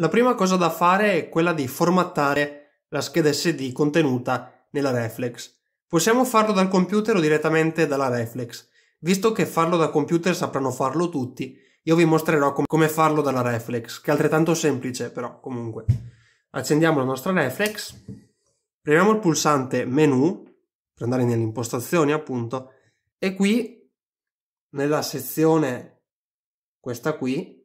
La prima cosa da fare è quella di formattare la scheda SD contenuta nella Reflex. Possiamo farlo dal computer o direttamente dalla Reflex. Visto che farlo da computer sapranno farlo tutti, io vi mostrerò com- come farlo dalla Reflex, che è altrettanto semplice però comunque. Accendiamo la nostra Reflex, premiamo il pulsante menu, per andare nelle impostazioni appunto, e qui nella sezione questa qui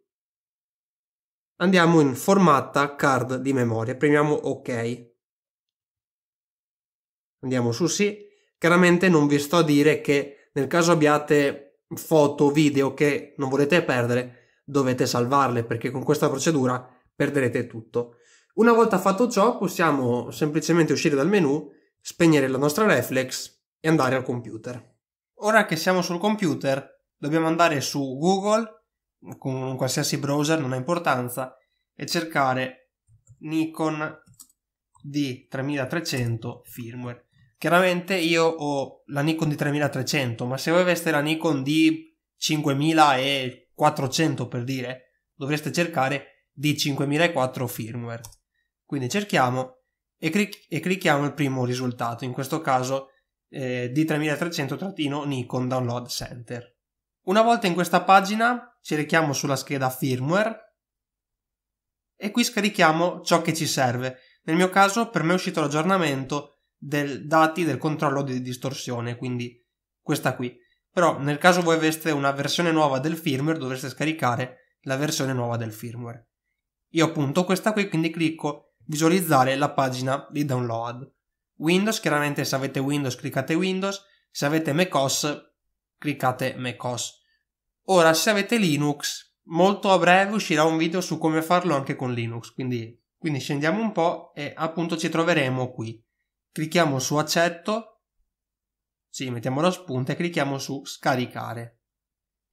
Andiamo in formatta card di memoria, premiamo ok. Andiamo su sì. Chiaramente non vi sto a dire che nel caso abbiate foto, video che non volete perdere, dovete salvarle perché con questa procedura perderete tutto. Una volta fatto ciò possiamo semplicemente uscire dal menu, spegnere la nostra reflex e andare al computer. Ora che siamo sul computer dobbiamo andare su Google con un qualsiasi browser, non ha importanza, e cercare Nikon D3300 firmware. Chiaramente io ho la Nikon D3300, ma se voi aveste la Nikon D5400 per dire, dovreste cercare D5004 firmware. Quindi cerchiamo e, clic- e clicchiamo il primo risultato, in questo caso eh, D3300-Nikon Download Center. Una volta in questa pagina cerchiamo sulla scheda firmware e qui scarichiamo ciò che ci serve. Nel mio caso per me è uscito l'aggiornamento dei dati del controllo di distorsione, quindi questa qui. Però nel caso voi aveste una versione nuova del firmware dovreste scaricare la versione nuova del firmware. Io appunto questa qui quindi clicco visualizzare la pagina di download. Windows, chiaramente se avete Windows cliccate Windows, se avete macOS cliccate macOS. Ora, se avete Linux, molto a breve uscirà un video su come farlo anche con Linux, quindi, quindi scendiamo un po' e appunto ci troveremo qui. Clicchiamo su accetto, sì, mettiamo la spunta e clicchiamo su scaricare.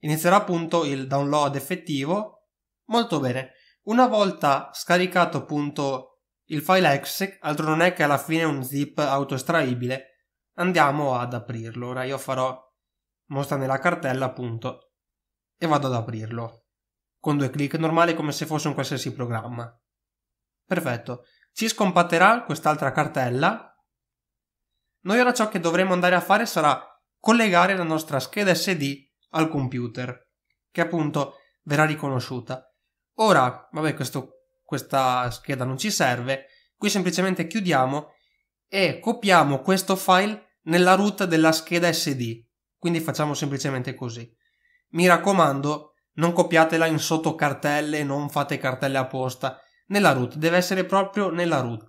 Inizierà appunto il download effettivo. Molto bene. Una volta scaricato appunto il file exec, altro non è che alla fine è un zip autoestraibile, andiamo ad aprirlo. Ora io farò mostra nella cartella appunto e vado ad aprirlo. Con due clic normale come se fosse un qualsiasi programma. Perfetto, ci scompatterà quest'altra cartella. Noi ora ciò che dovremo andare a fare sarà collegare la nostra scheda SD al computer, che appunto verrà riconosciuta. Ora, vabbè, questo, questa scheda non ci serve, qui semplicemente chiudiamo e copiamo questo file nella root della scheda SD quindi facciamo semplicemente così. Mi raccomando, non copiatela in sotto cartelle, non fate cartelle apposta. Nella root, deve essere proprio nella root.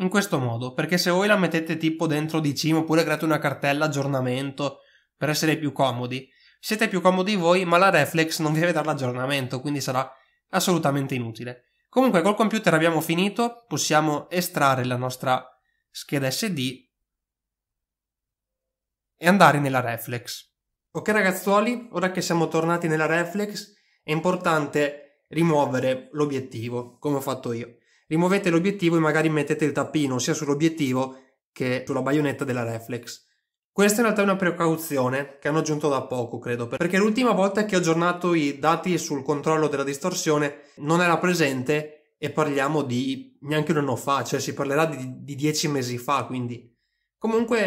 In questo modo, perché se voi la mettete tipo dentro di CIM oppure create una cartella aggiornamento per essere più comodi, siete più comodi voi, ma la reflex non vi vedrà l'aggiornamento, quindi sarà assolutamente inutile. Comunque col computer abbiamo finito, possiamo estrarre la nostra scheda SD e andare nella reflex. Ok ragazzuoli, ora che siamo tornati nella reflex è importante rimuovere l'obiettivo, come ho fatto io. Rimuovete l'obiettivo e magari mettete il tappino sia sull'obiettivo che sulla baionetta della reflex. Questa in realtà è una precauzione che hanno aggiunto da poco, credo, perché l'ultima volta che ho aggiornato i dati sul controllo della distorsione non era presente e parliamo di neanche un anno fa, cioè si parlerà di, di dieci mesi fa, quindi Comunque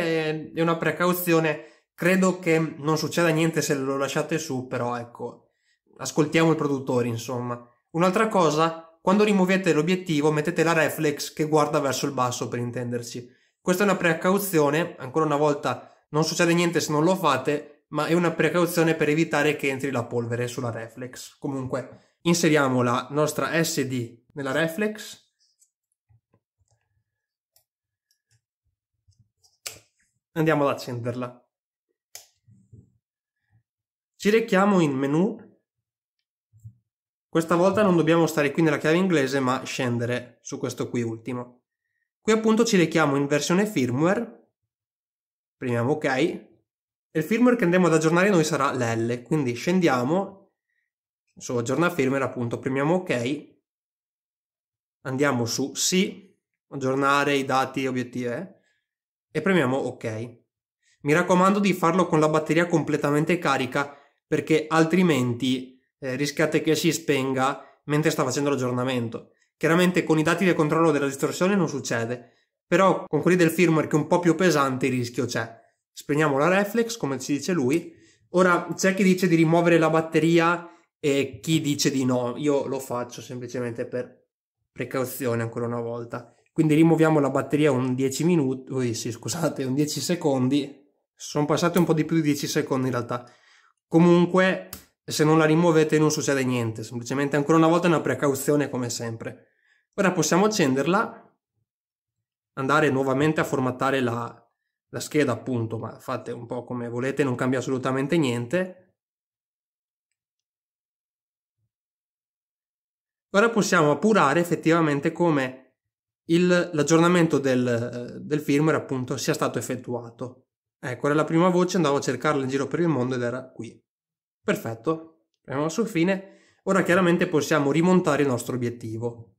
è una precauzione, credo che non succeda niente se lo lasciate su, però ecco, ascoltiamo il produttore insomma. Un'altra cosa, quando rimuovete l'obiettivo mettete la reflex che guarda verso il basso per intenderci. Questa è una precauzione, ancora una volta non succede niente se non lo fate, ma è una precauzione per evitare che entri la polvere sulla reflex. Comunque inseriamo la nostra SD nella reflex Andiamo ad accenderla. Ci rechiamo in menu. Questa volta non dobbiamo stare qui nella chiave inglese, ma scendere su questo qui ultimo. Qui appunto ci rechiamo in versione firmware. Premiamo ok. E il firmware che andremo ad aggiornare noi sarà l'L, quindi scendiamo su aggiorna firmware appunto, premiamo ok. Andiamo su sì, aggiornare i dati obiettivi. Eh e premiamo ok. Mi raccomando di farlo con la batteria completamente carica perché altrimenti eh, rischiate che si spenga mentre sta facendo l'aggiornamento. Chiaramente con i dati del controllo della distorsione non succede, però con quelli del firmware che è un po' più pesante il rischio c'è. Spegniamo la reflex, come ci dice lui. Ora c'è chi dice di rimuovere la batteria e chi dice di no. Io lo faccio semplicemente per precauzione ancora una volta. Quindi rimuoviamo la batteria un 10 minuti, oh, sì, scusate, un 10 secondi. Sono passati un po' di più di 10 secondi in realtà. Comunque, se non la rimuovete non succede niente, semplicemente ancora una volta è una precauzione come sempre. Ora possiamo accenderla, andare nuovamente a formattare la, la scheda appunto, ma fate un po' come volete, non cambia assolutamente niente. Ora possiamo appurare effettivamente come il, l'aggiornamento del, eh, del, firmware appunto sia stato effettuato. Ecco, era la prima voce, andavo a cercarla in giro per il mondo ed era qui. Perfetto, andiamo sul fine. Ora chiaramente possiamo rimontare il nostro obiettivo.